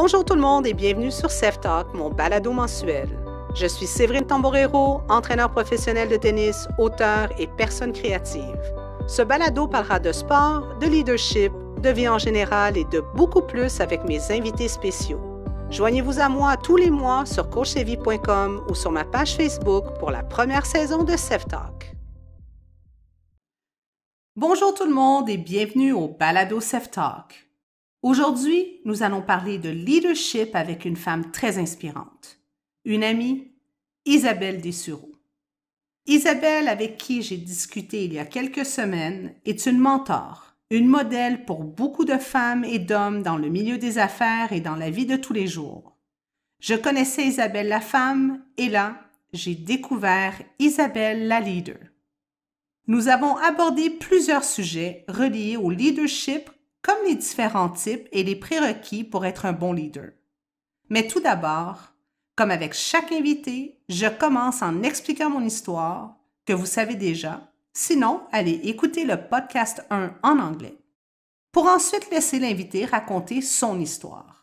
Bonjour tout le monde et bienvenue sur Safe mon balado mensuel. Je suis Séverine Tamborero, entraîneur professionnel de tennis, auteur et personne créative. Ce balado parlera de sport, de leadership, de vie en général et de beaucoup plus avec mes invités spéciaux. Joignez-vous à moi tous les mois sur coachevie.com ou sur ma page Facebook pour la première saison de Seftalk. Bonjour tout le monde et bienvenue au balado Seftalk. Aujourd'hui, nous allons parler de leadership avec une femme très inspirante, une amie, Isabelle Dessureau. Isabelle, avec qui j'ai discuté il y a quelques semaines, est une mentor, une modèle pour beaucoup de femmes et d'hommes dans le milieu des affaires et dans la vie de tous les jours. Je connaissais Isabelle la femme et là, j'ai découvert Isabelle la leader. Nous avons abordé plusieurs sujets reliés au leadership comme les différents types et les prérequis pour être un bon leader. Mais tout d'abord, comme avec chaque invité, je commence en expliquant mon histoire, que vous savez déjà. Sinon, allez écouter le podcast 1 en anglais, pour ensuite laisser l'invité raconter son histoire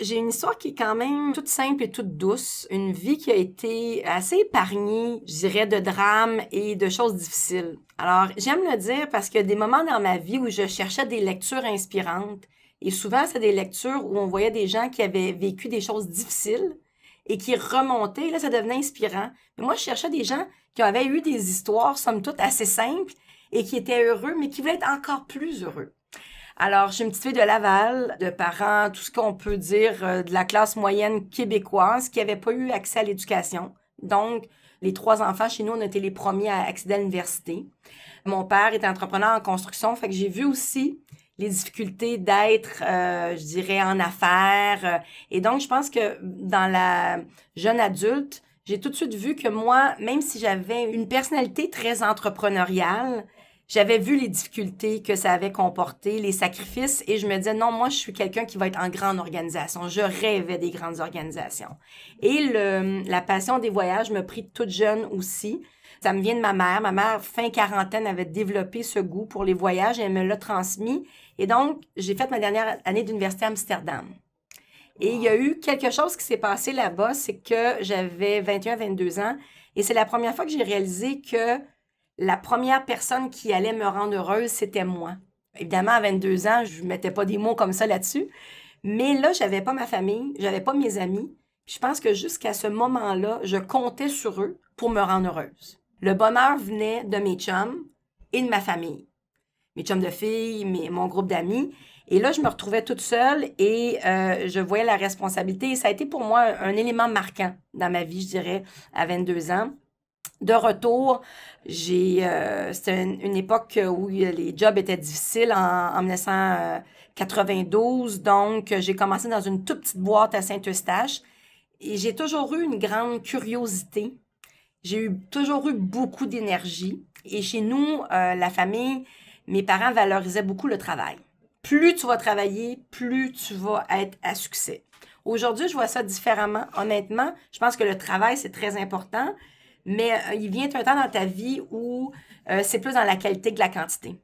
j'ai une histoire qui est quand même toute simple et toute douce. Une vie qui a été assez épargnée, je dirais, de drames et de choses difficiles. Alors, j'aime le dire parce qu'il y a des moments dans ma vie où je cherchais des lectures inspirantes. Et souvent, c'est des lectures où on voyait des gens qui avaient vécu des choses difficiles et qui remontaient. là, ça devenait inspirant. Mais moi, je cherchais des gens qui avaient eu des histoires, somme toute, assez simples et qui étaient heureux, mais qui voulaient être encore plus heureux. Alors, je suis une petite fille de Laval, de parents, tout ce qu'on peut dire euh, de la classe moyenne québécoise qui n'avait pas eu accès à l'éducation. Donc, les trois enfants chez nous, on était les premiers à accéder à l'université. Mon père était entrepreneur en construction, fait que j'ai vu aussi les difficultés d'être, euh, je dirais, en affaires. Et donc, je pense que dans la jeune adulte, j'ai tout de suite vu que moi, même si j'avais une personnalité très entrepreneuriale, j'avais vu les difficultés que ça avait comporté, les sacrifices, et je me disais, non, moi, je suis quelqu'un qui va être en grande organisation. Je rêvais des grandes organisations. Et la passion des voyages me prit toute jeune aussi. Ça me vient de ma mère. Ma mère, fin quarantaine, avait développé ce goût pour les voyages et elle me l'a transmis. Et donc, j'ai fait ma dernière année d'université à Amsterdam. Et il y a eu quelque chose qui s'est passé là-bas, c'est que j'avais 21-22 ans, et c'est la première fois que j'ai réalisé que la première personne qui allait me rendre heureuse, c'était moi. Évidemment, à 22 ans, je ne mettais pas des mots comme ça là-dessus. Mais là, n'avais pas ma famille, n'avais pas mes amis. je pense que jusqu'à ce moment-là, je comptais sur eux pour me rendre heureuse. Le bonheur venait de mes chums et de ma famille. Mes chums de filles, mes, mon groupe d'amis. Et là, je me retrouvais toute seule et euh, je voyais la responsabilité. ça a été pour moi un élément marquant dans ma vie, je dirais, à 22 ans de retour, euh, c'était une, époque où les jobs étaient difficiles en, 1992, donc j'ai commencé dans une toute petite boîte à Saint-Eustache et j'ai toujours eu une grande curiosité. J'ai toujours eu beaucoup d'énergie et chez nous, euh, la famille, mes parents valorisaient beaucoup le travail. Plus tu vas travailler, plus tu vas être à succès. Aujourd'hui, je vois ça différemment. Honnêtement, je pense que le travail, c'est très important mais euh, il vient un temps dans ta vie où euh, c'est plus dans la qualité que la quantité.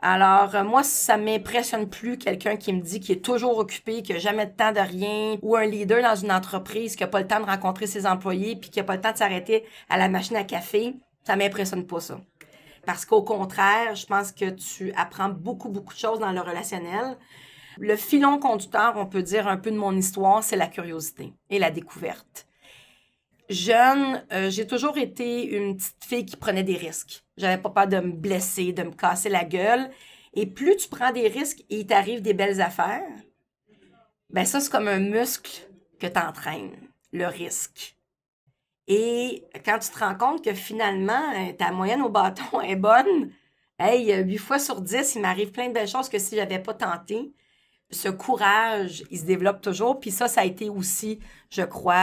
Alors, euh, moi, ça m'impressionne plus quelqu'un qui me dit qu'il est toujours occupé, qu'il n'a jamais de temps de rien, ou un leader dans une entreprise qui n'a pas le temps de rencontrer ses employés, puis qui n'a pas le temps de s'arrêter à la machine à café. Ça m'impressionne pas ça. Parce qu'au contraire, je pense que tu apprends beaucoup, beaucoup de choses dans le relationnel. Le filon conducteur, on peut dire un peu de mon histoire, c'est la curiosité et la découverte jeune, euh, j'ai toujours été une petite fille qui prenait des risques. J'avais pas peur de me blesser, de me casser la gueule. Et plus tu prends des risques et il t'arrive des belles affaires, ben ça, c'est comme un muscle que tu le risque. Et quand tu te rends compte que finalement, euh, ta moyenne au bâton est bonne, hey, 8 euh, fois sur 10, il m'arrive plein de belles choses que si j'avais pas tenté, ce courage, il se développe toujours. Puis ça, ça a été aussi, je crois,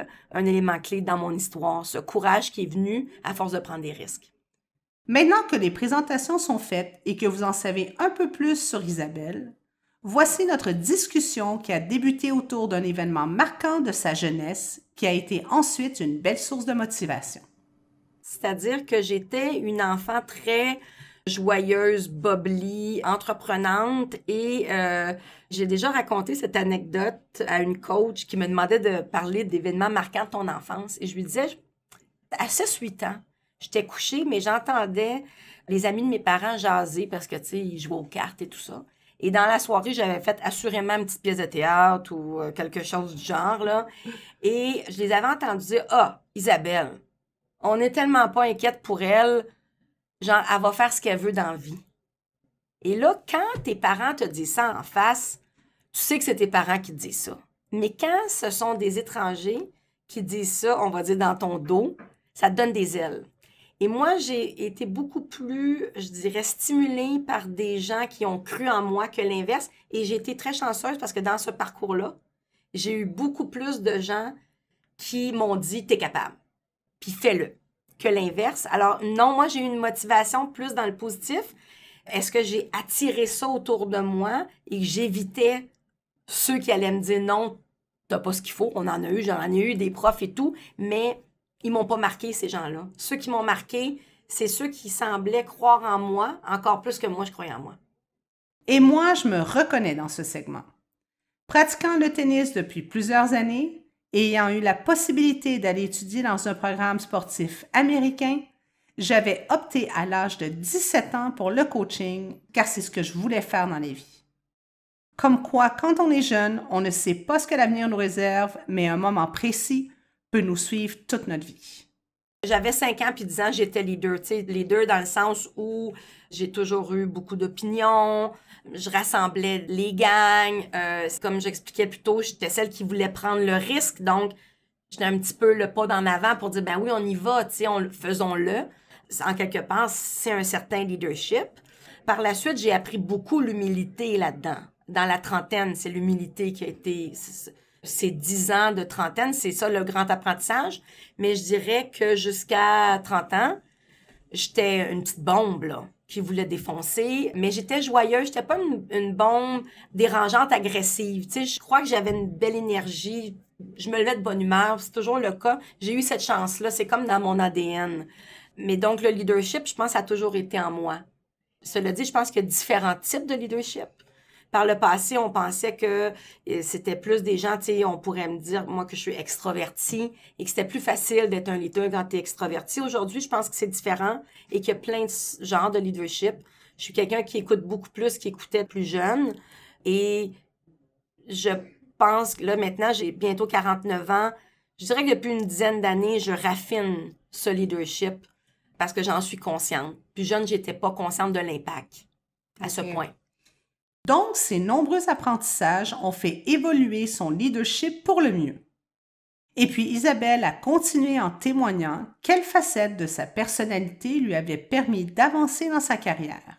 euh, un élément clé dans mon histoire, ce courage qui est venu à force de prendre des risques. Maintenant que les présentations sont faites et que vous en savez un peu plus sur Isabelle, voici notre discussion qui a débuté autour d'un événement marquant de sa jeunesse qui a été ensuite une belle source de motivation. C'est-à-dire que j'étais une enfant très joyeuse, boblie, entreprenante. Et euh, j'ai déjà raconté cette anecdote à une coach qui me demandait de parler d'événements marquants de ton enfance. Et je lui disais, à 6-8 ans, j'étais couchée, mais j'entendais les amis de mes parents jaser parce que, tu sais, ils jouaient aux cartes et tout ça. Et dans la soirée, j'avais fait assurément une petite pièce de théâtre ou euh, quelque chose du genre, là. Et je les avais entendus dire, ah, Isabelle, on n'est tellement pas inquiète pour elle, Genre, elle va faire ce qu'elle veut dans la vie. Et là, quand tes parents te disent ça en face, tu sais que c'est tes parents qui te disent ça. Mais quand ce sont des étrangers qui disent ça, on va dire dans ton dos, ça te donne des ailes. Et moi, j'ai été beaucoup plus, je dirais, stimulée par des gens qui ont cru en moi que l'inverse. Et j'ai été très chanceuse parce que dans ce parcours-là, j'ai eu beaucoup plus de gens qui m'ont dit, t'es capable, puis fais-le que l'inverse. Alors, non, moi, j'ai eu une motivation plus dans le positif. Est-ce que j'ai attiré ça autour de moi et que j'évitais ceux qui allaient me dire non, t'as pas ce qu'il faut, on en a eu, j'en ai eu des profs et tout, mais ils m'ont pas marqué, ces gens-là. Ceux qui m'ont marqué, c'est ceux qui semblaient croire en moi encore plus que moi, je croyais en moi. Et moi, je me reconnais dans ce segment. Pratiquant le tennis depuis plusieurs années, ayant eu la possibilité d'aller étudier dans un programme sportif américain, j'avais opté à l'âge de 17 ans pour le coaching car c'est ce que je voulais faire dans la vie. Comme quoi, quand on est jeune, on ne sait pas ce que l'avenir nous réserve, mais un moment précis peut nous suivre toute notre vie. J'avais 5 ans puis 10 ans, j'étais leader, tu sais, leader dans le sens où j'ai toujours eu beaucoup d'opinions, je rassemblais les gangs. Euh, comme j'expliquais plus tôt, j'étais celle qui voulait prendre le risque. Donc, j'étais un petit peu le pas d'en avant pour dire, ben oui, on y va, on faisons-le. En quelque part, c'est un certain leadership. Par la suite, j'ai appris beaucoup l'humilité là-dedans. Dans la trentaine, c'est l'humilité qui a été... Ces dix ans de trentaine, c'est ça le grand apprentissage. Mais je dirais que jusqu'à 30 ans, j'étais une petite bombe, là. Je voulais défoncer, mais j'étais joyeuse. J'étais pas une, une, bombe dérangeante, agressive. Tu sais, je crois que j'avais une belle énergie. Je me levais de bonne humeur. C'est toujours le cas. J'ai eu cette chance-là. C'est comme dans mon ADN. Mais donc, le leadership, je pense, a toujours été en moi. Cela dit, je pense qu'il y a différents types de leadership. Par le passé, on pensait que euh, c'était plus des gens, tu sais, on pourrait me dire, moi, que je suis extrovertie et que c'était plus facile d'être un leader quand tu es extroverti. Aujourd'hui, je pense que c'est différent et qu'il y a plein de genres de leadership. Je suis quelqu'un qui écoute beaucoup plus écoutait plus jeune et je pense que là, maintenant, j'ai bientôt 49 ans. Je dirais que depuis une dizaine d'années, je raffine ce leadership parce que j'en suis consciente. Plus jeune, j'étais pas consciente de l'impact à ce point. Donc, ces nombreux apprentissages ont fait évoluer son leadership pour le mieux. Et puis Isabelle a continué en témoignant quelle facette de sa personnalité lui avait permis d'avancer dans sa carrière.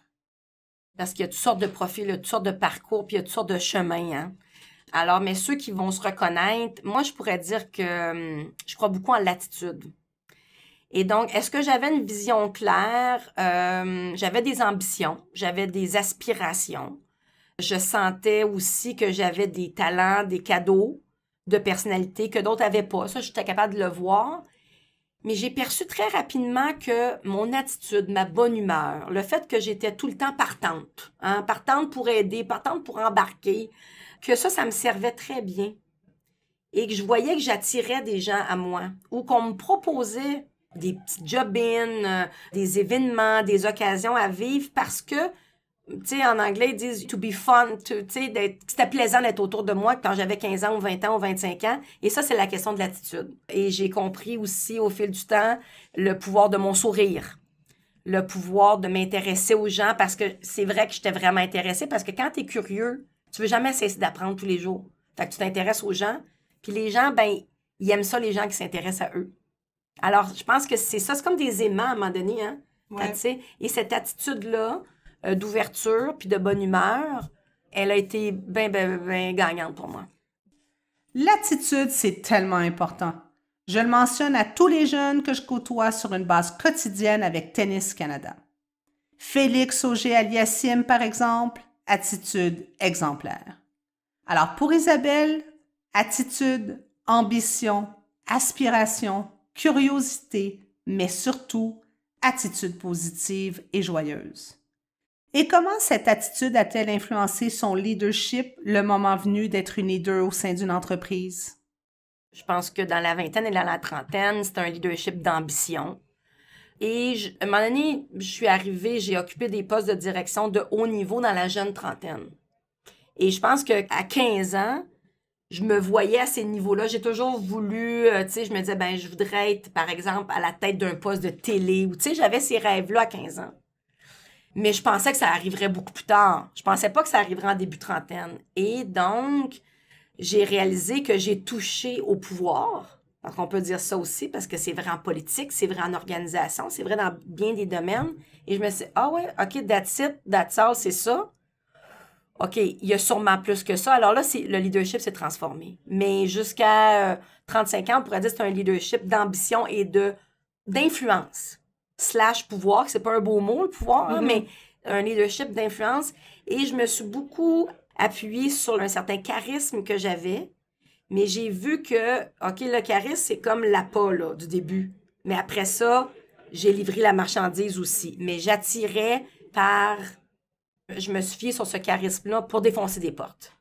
Parce qu'il y a toutes sortes de profils, il y a toutes sortes de parcours, puis il y a toutes sortes de chemins. Hein. Alors, mais ceux qui vont se reconnaître, moi, je pourrais dire que hum, je crois beaucoup en l'attitude. Et donc, est-ce que j'avais une vision claire? Euh, j'avais des ambitions, j'avais des aspirations. Je sentais aussi que j'avais des talents, des cadeaux de personnalité que d'autres n'avaient pas. Ça, j'étais capable de le voir. Mais j'ai perçu très rapidement que mon attitude, ma bonne humeur, le fait que j'étais tout le temps partante, hein, partante pour aider, partante pour embarquer, que ça, ça me servait très bien. Et que je voyais que j'attirais des gens à moi ou qu'on me proposait des petits job euh, des événements, des occasions à vivre parce que tu sais, en anglais, ils disent to be fun, tu sais, c'était plaisant d'être autour de moi quand j'avais 15 ans ou 20 ans ou 25 ans. Et ça, c'est la question de l'attitude. Et j'ai compris aussi au fil du temps le pouvoir de mon sourire, le pouvoir de m'intéresser aux gens parce que c'est vrai que j'étais vraiment intéressée parce que quand tu es curieux, tu veux jamais cesser d'apprendre tous les jours. Fait que tu t'intéresses aux gens. Puis les gens, ben, ils aiment ça, les gens qui s'intéressent à eux. Alors, je pense que c'est ça. C'est comme des aimants à un moment donné, hein? Ouais. Et cette attitude-là, euh, d'ouverture puis de bonne humeur, elle a été bien, bien, bien gagnante pour moi. L'attitude, c'est tellement important. Je le mentionne à tous les jeunes que je côtoie sur une base quotidienne avec Tennis Canada. Félix auger Aliassim, par exemple, attitude exemplaire. Alors pour Isabelle, attitude, ambition, aspiration, curiosité, mais surtout attitude positive et joyeuse. Et comment cette attitude a-t-elle influencé son leadership le moment venu d'être une leader au sein d'une entreprise? Je pense que dans la vingtaine et dans la trentaine, c'est un leadership d'ambition. Et je, à un moment donné, je suis arrivée, j'ai occupé des postes de direction de haut niveau dans la jeune trentaine. Et je pense qu'à 15 ans, je me voyais à ces niveaux-là. J'ai toujours voulu, euh, tu sais, je me disais, ben, je voudrais être, par exemple, à la tête d'un poste de télé. Ou, tu sais, j'avais ces rêves-là à 15 ans. Mais je pensais que ça arriverait beaucoup plus tard. Je pensais pas que ça arriverait en début trentaine. Et donc, j'ai réalisé que j'ai touché au pouvoir. on peut dire ça aussi parce que c'est vrai en politique, c'est vrai en organisation, c'est vrai dans bien des domaines. Et je me suis dit, ah ouais, OK, that's it, that's all, c'est ça. OK, il y a sûrement plus que ça. Alors là, le leadership s'est transformé. Mais jusqu'à 35 euh, ans, on pourrait dire que c'est un leadership d'ambition et d'influence slash pouvoir, c'est pas un beau mot, le pouvoir, mhm. mais un leadership d'influence. Et je me suis beaucoup appuyée sur un certain charisme que j'avais, mais j'ai vu que, OK, le charisme, c'est comme l'appât du début. Mais après ça, j'ai livré la marchandise aussi. Mais j'attirais par. Je me suis fiée sur ce charisme-là pour défoncer des portes.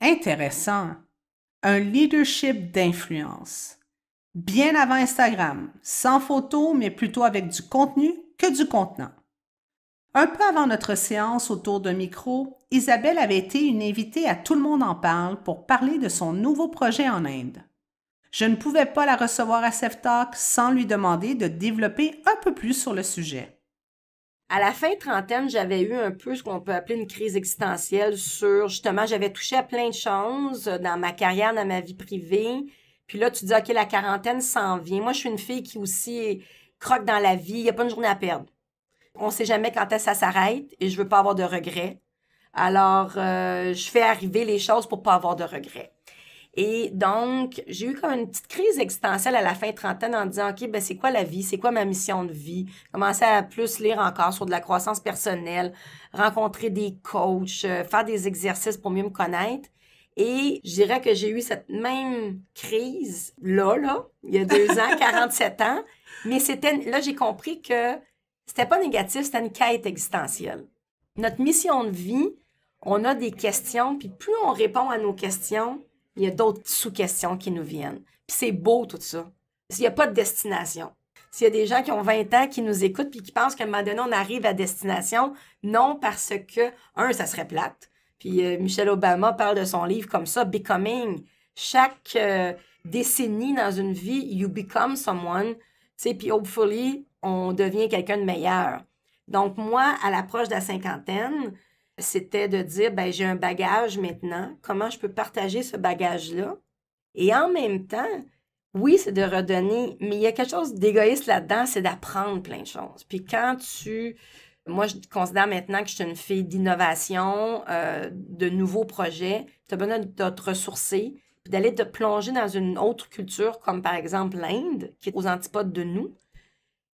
Intéressant. Un leadership d'influence bien avant Instagram, sans photos, mais plutôt avec du contenu que du contenant. Un peu avant notre séance autour d'un micro, Isabelle avait été une invitée à Tout le monde en parle pour parler de son nouveau projet en Inde. Je ne pouvais pas la recevoir à Talk sans lui demander de développer un peu plus sur le sujet. À la fin trentaine, j'avais eu un peu ce qu'on peut appeler une crise existentielle sur justement, j'avais touché à plein de choses dans ma carrière, dans ma vie privée, puis là, tu dis, OK, la quarantaine s'en vient. Moi, je suis une fille qui aussi croque dans la vie. Il n'y a pas une journée à perdre. On ne sait jamais quand est-ce ça s'arrête et je ne veux pas avoir de regrets. Alors, euh, je fais arriver les choses pour ne pas avoir de regrets. Et donc, j'ai eu comme une petite crise existentielle à la fin de trentaine en disant, OK, ben c'est quoi la vie? C'est quoi ma mission de vie? Commencer à plus lire encore sur de la croissance personnelle, rencontrer des coachs, euh, faire des exercices pour mieux me connaître. Et je dirais que j'ai eu cette même crise là, là, il y a deux ans, 47 ans. Mais c'était, là, j'ai compris que c'était pas négatif, c'était une quête existentielle. Notre mission de vie, on a des questions, puis plus on répond à nos questions, il y a d'autres sous-questions qui nous viennent. Puis c'est beau tout ça. Il n'y a pas de destination. S'il y a des gens qui ont 20 ans qui nous écoutent puis qui pensent qu'à un moment donné, on arrive à destination, non parce que, un, ça serait plate. Puis euh, Michelle Obama parle de son livre comme ça, Becoming. Chaque euh, décennie dans une vie, you become someone. Puis hopefully, on devient quelqu'un de meilleur. Donc, moi, à l'approche de la cinquantaine, c'était de dire ben, j'ai un bagage maintenant, comment je peux partager ce bagage-là Et en même temps, oui, c'est de redonner, mais il y a quelque chose d'égoïste là-dedans, c'est d'apprendre plein de choses. Puis quand tu moi, je considère maintenant que je suis une fille d'innovation, euh, de nouveaux projets. Tu as besoin de te ressourcer, d'aller te plonger dans une autre culture, comme par exemple l'Inde, qui est aux antipodes de nous.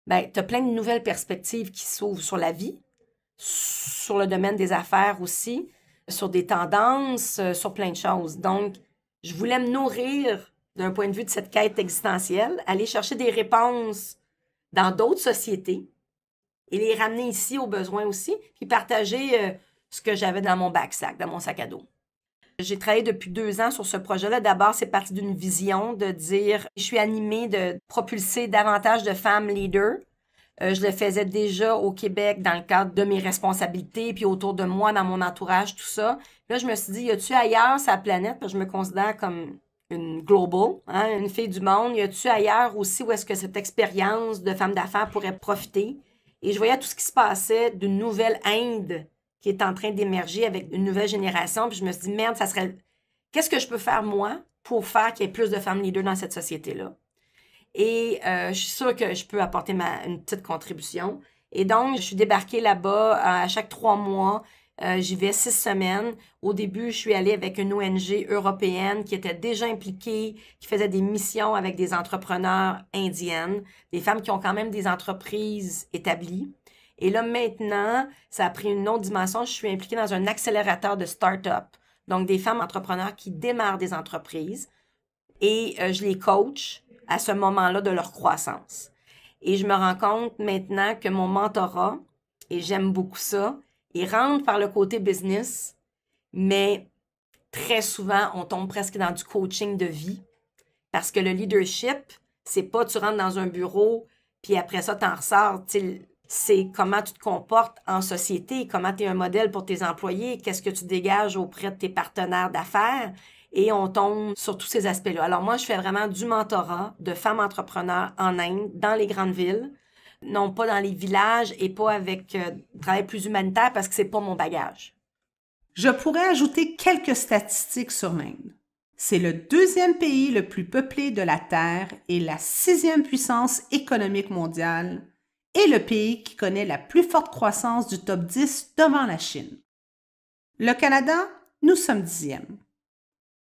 Ben, tu as plein de nouvelles perspectives qui s'ouvrent sur la vie, sur le domaine des affaires aussi, sur des tendances, euh, sur plein de choses. Donc, je voulais me nourrir d'un point de vue de cette quête existentielle, aller chercher des réponses dans d'autres sociétés et les ramener ici aux besoins aussi, puis partager euh, ce que j'avais dans mon backsack, dans mon sac à dos. J'ai travaillé depuis deux ans sur ce projet-là. D'abord, c'est parti d'une vision de dire, je suis animée de propulser davantage de femmes leaders. Euh, je le faisais déjà au Québec dans le cadre de mes responsabilités, puis autour de moi, dans mon entourage, tout ça. Là, je me suis dit, y a-tu ailleurs sa planète? je me considère comme une global, hein, une fille du monde. Y a-tu ailleurs aussi où est-ce que cette expérience de femme d'affaires pourrait profiter? Et je voyais tout ce qui se passait d'une nouvelle Inde qui est en train d'émerger avec une nouvelle génération. Puis je me suis dit, merde, ça serait. Qu'est-ce que je peux faire, moi, pour faire qu'il y ait plus de femmes leaders dans cette société-là? Et euh, je suis sûre que je peux apporter ma, une petite contribution. Et donc, je suis débarquée là-bas euh, à chaque trois mois. Euh, j'y vais six semaines. Au début, je suis allée avec une ONG européenne qui était déjà impliquée, qui faisait des missions avec des entrepreneurs indiennes, des femmes qui ont quand même des entreprises établies. Et là, maintenant, ça a pris une autre dimension. Je suis impliquée dans un accélérateur de start-up. Donc, des femmes entrepreneurs qui démarrent des entreprises et euh, je les coach à ce moment-là de leur croissance. Et je me rends compte maintenant que mon mentorat, et j'aime beaucoup ça, ils rentrent par le côté business, mais très souvent, on tombe presque dans du coaching de vie parce que le leadership, c'est pas tu rentres dans un bureau, puis après ça, en ressors. C'est comment tu te comportes en société, comment tu es un modèle pour tes employés, qu'est-ce que tu dégages auprès de tes partenaires d'affaires. Et on tombe sur tous ces aspects-là. Alors moi, je fais vraiment du mentorat de femmes entrepreneurs en Inde, dans les grandes villes non pas dans les villages et pas avec euh, travail plus humanitaire parce que c'est pas mon bagage. Je pourrais ajouter quelques statistiques sur Maine. C'est le deuxième pays le plus peuplé de la Terre et la sixième puissance économique mondiale, et le pays qui connaît la plus forte croissance du top 10 devant la Chine. Le Canada, nous sommes dixième.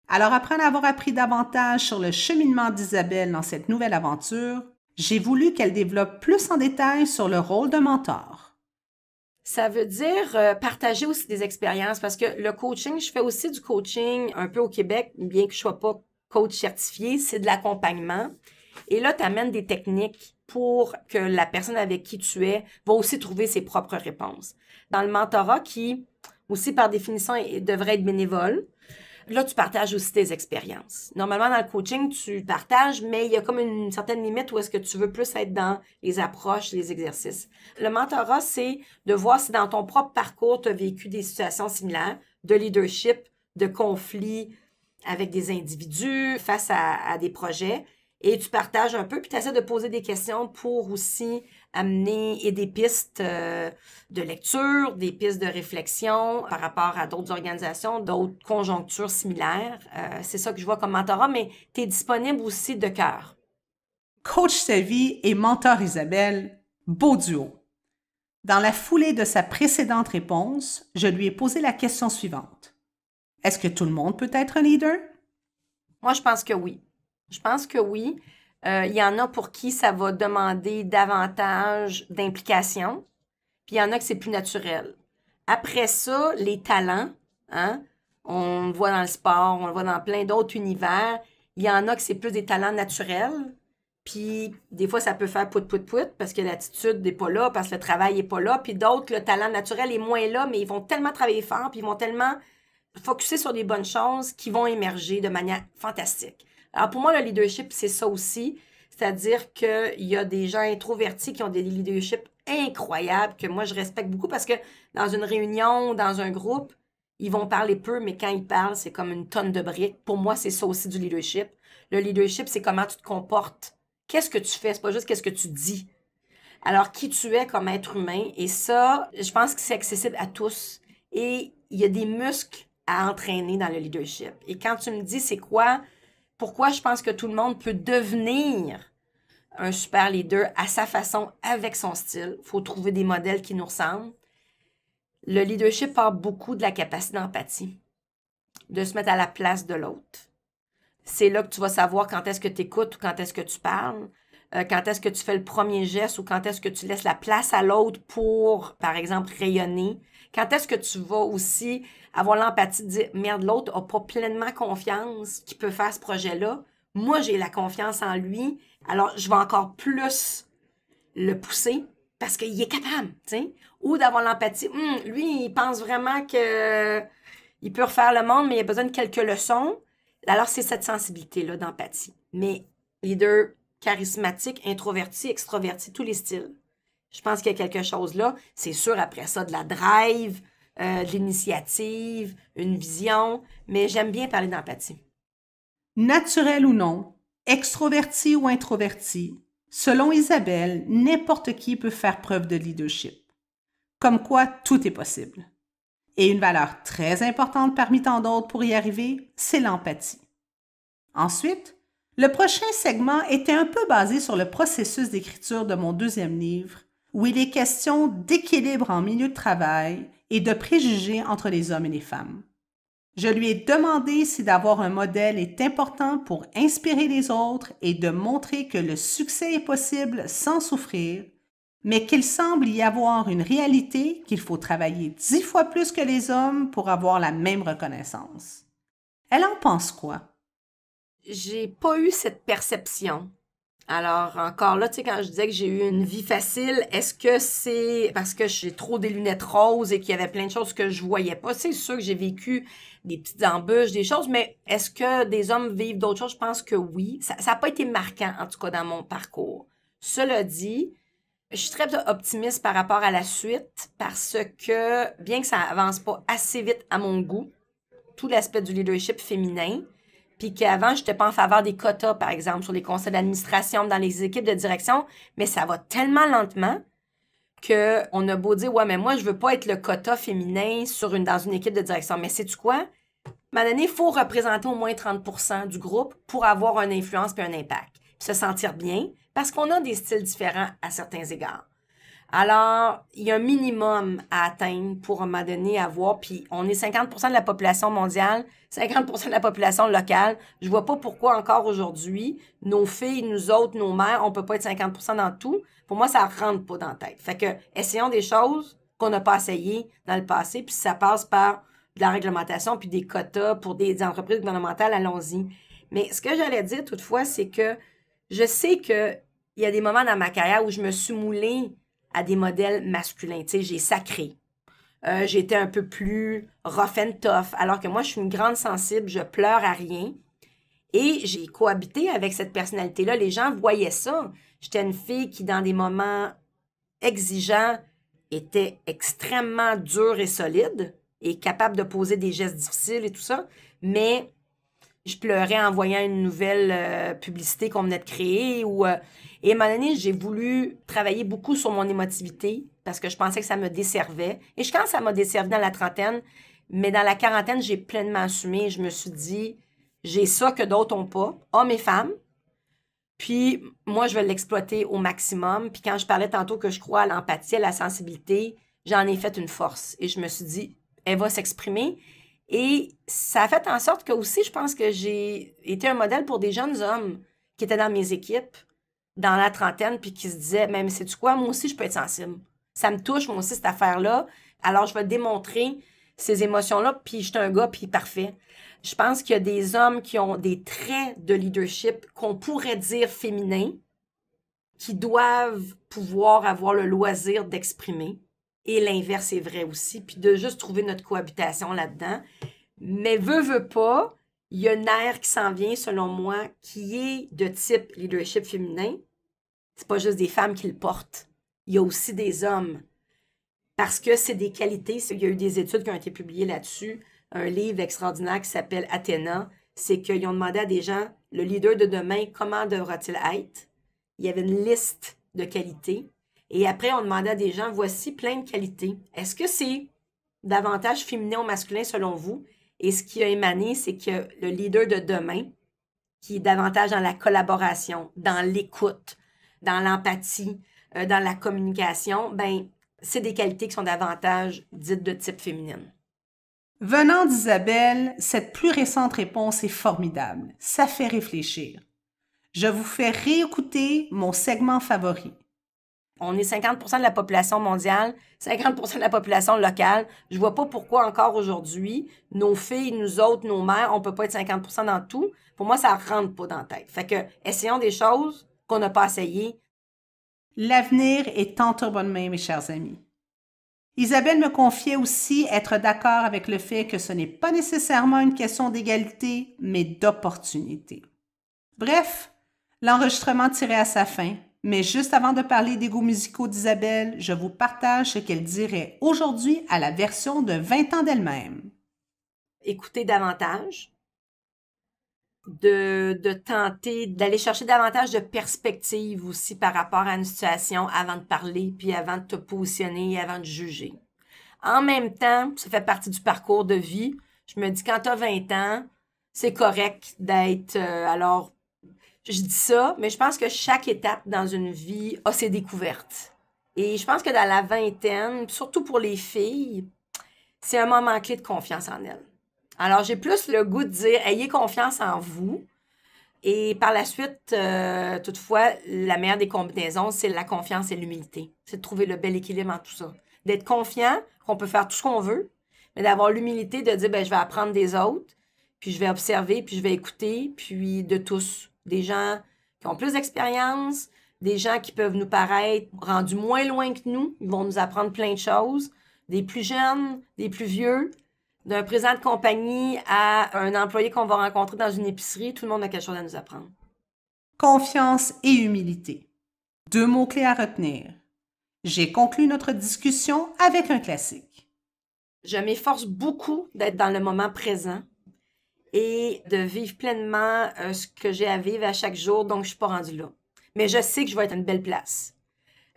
Alors après en avoir appris davantage sur le cheminement d'Isabelle dans cette nouvelle aventure, j'ai voulu qu'elle développe plus en détail sur le rôle de mentor. Ça veut dire euh, partager aussi des expériences parce que le coaching, je fais aussi du coaching un peu au Québec, bien que je ne sois pas coach certifié, c'est de l'accompagnement. Et là, tu amènes des techniques pour que la personne avec qui tu es va aussi trouver ses propres réponses. Dans le mentorat qui, aussi par définition, devrait être bénévole, Là, tu partages aussi tes expériences. Normalement, dans le coaching, tu partages, mais il y a comme une certaine limite où est-ce que tu veux plus être dans les approches, les exercices. Le mentorat, c'est de voir si dans ton propre parcours, tu as vécu des situations similaires de leadership, de conflits avec des individus, face à, des projets. Et tu partages un peu, puis tu essaies de poser des questions pour aussi amener et des pistes euh, de lecture, des pistes de réflexion par rapport à d'autres organisations, d'autres conjonctures similaires. Euh, c'est ça que je vois comme mentorat, mais tu es disponible aussi de cœur. Coach Savie et mentor Isabelle, beau duo. Dans la foulée de sa précédente réponse, je lui ai posé la question suivante. Est-ce que tout le monde peut être un leader? Moi, je pense que oui. Je pense que oui. Euh, il y en a pour qui ça va demander davantage d'implication, puis il y en a que c'est plus naturel. Après ça, les talents, hein, on le voit dans le sport, on le voit dans plein d'autres univers. Il y en a que c'est plus des talents naturels, puis des fois ça peut faire pout pout pout parce que l'attitude n'est pas là, parce que le travail n'est pas là, puis d'autres, le talent naturel est moins là, mais ils vont tellement travailler fort, puis ils vont tellement focuser sur des bonnes choses qui vont émerger de manière fantastique. Alors, pour moi, le leadership, c'est ça aussi. C'est-à-dire qu'il y a des gens introvertis qui ont des leaderships incroyables que moi, je respecte beaucoup parce que dans une réunion, dans un groupe, ils vont parler peu, mais quand ils parlent, c'est comme une tonne de briques. Pour moi, c'est ça aussi du leadership. Le leadership, c'est comment tu te comportes. Qu'est-ce que tu fais? C'est pas juste qu'est-ce que tu dis. Alors, qui tu es comme être humain. Et ça, je pense que c'est accessible à tous. Et il y a des muscles à entraîner dans le leadership. Et quand tu me dis c'est quoi pourquoi je pense que tout le monde peut devenir un super leader à sa façon, avec son style. Il faut trouver des modèles qui nous ressemblent. Le leadership part beaucoup de la capacité d'empathie, de se mettre à la place de l'autre. C'est là que tu vas savoir quand est-ce que tu écoutes ou quand est-ce que tu parles, euh, quand est-ce que tu fais le premier geste ou quand est-ce que tu laisses la place à l'autre pour, par exemple, rayonner, quand est-ce que tu vas aussi avoir l'empathie de dire merde, l'autre n'a pas pleinement confiance qu'il peut faire ce projet-là? Moi, j'ai la confiance en lui, alors je vais encore plus le pousser parce qu'il est capable, tu Ou d'avoir l'empathie. Hum, lui, il pense vraiment qu'il peut refaire le monde, mais il a besoin de quelques leçons. Alors, c'est cette sensibilité-là d'empathie. Mais leader charismatique, introverti, extroverti, tous les styles. Je pense qu'il y a quelque chose là. C'est sûr, après ça, de la drive, euh, de l'initiative, une vision, mais j'aime bien parler d'empathie. Naturel ou non, extroverti ou introverti, selon Isabelle, n'importe qui peut faire preuve de leadership. Comme quoi, tout est possible. Et une valeur très importante parmi tant d'autres pour y arriver, c'est l'empathie. Ensuite, le prochain segment était un peu basé sur le processus d'écriture de mon deuxième livre, où il est question d'équilibre en milieu de travail et de préjugés entre les hommes et les femmes. Je lui ai demandé si d'avoir un modèle est important pour inspirer les autres et de montrer que le succès est possible sans souffrir, mais qu'il semble y avoir une réalité qu'il faut travailler dix fois plus que les hommes pour avoir la même reconnaissance. Elle en pense quoi? J'ai pas eu cette perception. Alors, encore là, tu sais, quand je disais que j'ai eu une vie facile, est-ce que c'est parce que j'ai trop des lunettes roses et qu'il y avait plein de choses que je voyais pas? C'est sûr que j'ai vécu des petites embûches, des choses, mais est-ce que des hommes vivent d'autres choses? Je pense que oui. Ça n'a pas été marquant, en tout cas, dans mon parcours. Cela dit, je suis très optimiste par rapport à la suite parce que, bien que ça avance pas assez vite à mon goût, tout l'aspect du leadership féminin, puis qu'avant, je n'étais pas en faveur des quotas, par exemple, sur les conseils d'administration, dans les équipes de direction, mais ça va tellement lentement qu'on a beau dire, ouais, mais moi, je ne veux pas être le quota féminin sur une, dans une équipe de direction. Mais sais tu quoi? À il faut représenter au moins 30 du groupe pour avoir une influence et un impact, se sentir bien, parce qu'on a des styles différents à certains égards. Alors, il y a un minimum à atteindre pour à un moment donné puis on est 50 de la population mondiale, 50 de la population locale. Je vois pas pourquoi encore aujourd'hui, nos filles, nous autres, nos mères, on peut pas être 50 dans tout. Pour moi, ça rentre pas dans la tête. Fait que, essayons des choses qu'on n'a pas essayées dans le passé, puis ça passe par de la réglementation, puis des quotas pour des entreprises gouvernementales, allons-y. Mais ce que j'allais dire toutefois, c'est que je sais qu'il y a des moments dans ma carrière où je me suis moulée à des modèles masculins. Tu sais, j'ai sacré. Euh, j'étais un peu plus rough and tough, alors que moi, je suis une grande sensible, je pleure à rien. Et j'ai cohabité avec cette personnalité-là. Les gens voyaient ça. J'étais une fille qui, dans des moments exigeants, était extrêmement dure et solide et capable de poser des gestes difficiles et tout ça. Mais je pleurais en voyant une nouvelle euh, publicité qu'on venait de créer ou euh, et à un moment donné, j'ai voulu travailler beaucoup sur mon émotivité parce que je pensais que ça me desservait. Et je pense que ça m'a desservi dans la trentaine, mais dans la quarantaine, j'ai pleinement assumé. Je me suis dit, j'ai ça que d'autres n'ont pas, hommes et femmes. Puis moi, je vais l'exploiter au maximum. Puis quand je parlais tantôt que je crois à l'empathie, à la sensibilité, j'en ai fait une force. Et je me suis dit, elle va s'exprimer. Et ça a fait en sorte que aussi, je pense que j'ai été un modèle pour des jeunes hommes qui étaient dans mes équipes dans la trentaine puis qui se disait, « Mais c'est tu quoi moi aussi je peux être sensible ça me touche moi aussi cette affaire là alors je vais démontrer ces émotions là puis je suis un gars puis parfait je pense qu'il y a des hommes qui ont des traits de leadership qu'on pourrait dire féminins qui doivent pouvoir avoir le loisir d'exprimer et l'inverse est vrai aussi puis de juste trouver notre cohabitation là dedans mais veut veut pas il y a une ère qui s'en vient, selon moi, qui est de type leadership féminin, c'est pas juste des femmes qui le portent. Il y a aussi des hommes. Parce que c'est des qualités. Il y a eu des études qui ont été publiées là-dessus. Un livre extraordinaire qui s'appelle Athéna. C'est qu'ils ont demandé à des gens, le leader de demain, comment devra-t-il être? Il y avait une liste de qualités. Et après, on demandait à des gens, voici plein de qualités. Est-ce que c'est davantage féminin ou masculin selon vous? Et ce qui a émané, c'est que le leader de demain, qui est davantage dans la collaboration, dans l'écoute, dans l'empathie, euh, dans la communication, ben, c'est des qualités qui sont davantage dites de type féminine. Venant d'Isabelle, cette plus récente réponse est formidable. Ça fait réfléchir. Je vous fais réécouter mon segment favori. On est 50 de la population mondiale, 50 de la population locale. Je vois pas pourquoi encore aujourd'hui, nos filles, nous autres, nos mères, on peut pas être 50 dans tout. Pour moi, ça rentre pas dans la tête. Fait que, essayons des choses qu'on n'a pas essayé. L'avenir est entre bonnes mes chers amis. Isabelle me confiait aussi être d'accord avec le fait que ce n'est pas nécessairement une question d'égalité, mais d'opportunité. Bref, l'enregistrement tirait à sa fin, mais juste avant de parler des goûts musicaux d'Isabelle, je vous partage ce qu'elle dirait aujourd'hui à la version de 20 ans d'elle-même. Écoutez davantage, de, de tenter d'aller chercher davantage de perspectives aussi par rapport à une situation avant de parler, puis avant de te positionner, avant de juger. En même temps, ça fait partie du parcours de vie. Je me dis, quand tu as 20 ans, c'est correct d'être. Euh, alors, je dis ça, mais je pense que chaque étape dans une vie a ses découvertes. Et je pense que dans la vingtaine, surtout pour les filles, c'est un moment clé de confiance en elles. Alors, j'ai plus le goût de dire ayez confiance en vous. Et par la suite, euh, toutefois, la meilleure des combinaisons, c'est la confiance et l'humilité. C'est de trouver le bel équilibre en tout ça. D'être confiant qu'on peut faire tout ce qu'on veut, mais d'avoir l'humilité de dire, ben, je vais apprendre des autres, puis je vais observer, puis je vais écouter, puis de tous. Des gens qui ont plus d'expérience, des gens qui peuvent nous paraître rendus moins loin que nous, ils vont nous apprendre plein de choses, des plus jeunes, des plus vieux, d'un président de compagnie à un employé qu'on va rencontrer dans une épicerie, tout le monde a quelque chose à nous apprendre. Confiance et humilité. Deux mots-clés à retenir. J'ai conclu notre discussion avec un classique. Je m'efforce beaucoup d'être dans le moment présent et de vivre pleinement euh, ce que j'ai à vivre à chaque jour, donc je ne suis pas rendue là. Mais je sais que je vais être à une belle place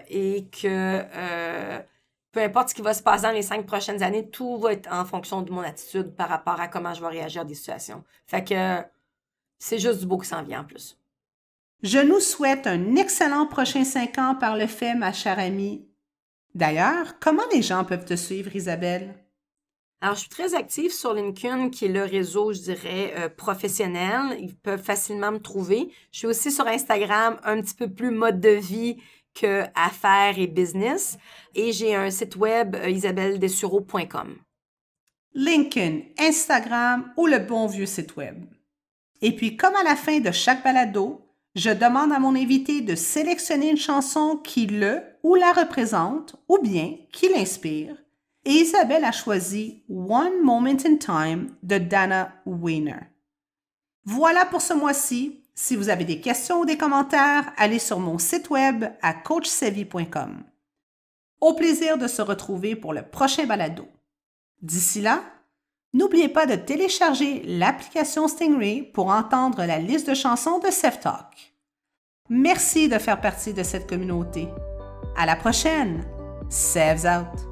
et que euh, peu importe ce qui va se passer dans les cinq prochaines années, tout va être en fonction de mon attitude par rapport à comment je vais réagir à des situations. Fait que c'est juste du beau qui s'en vient en plus. Je nous souhaite un excellent prochain cinq ans par le fait, ma chère amie. D'ailleurs, comment les gens peuvent te suivre, Isabelle? Alors, je suis très active sur LinkedIn, qui est le réseau, je dirais, euh, professionnel. Ils peuvent facilement me trouver. Je suis aussi sur Instagram, un petit peu plus mode de vie, affaires et business. Et j'ai un site web euh, isabelledesuro.com LinkedIn, Instagram ou le bon vieux site web. Et puis, comme à la fin de chaque balado, je demande à mon invité de sélectionner une chanson qui le ou la représente ou bien qui l'inspire. Et Isabelle a choisi One Moment in Time de Dana Weiner. Voilà pour ce mois-ci. Si vous avez des questions ou des commentaires, allez sur mon site web à coachsevi.com. Au plaisir de se retrouver pour le prochain balado. D'ici là, n'oubliez pas de télécharger l'application Stingray pour entendre la liste de chansons de SevTalk. Merci de faire partie de cette communauté. À la prochaine! Sev's out!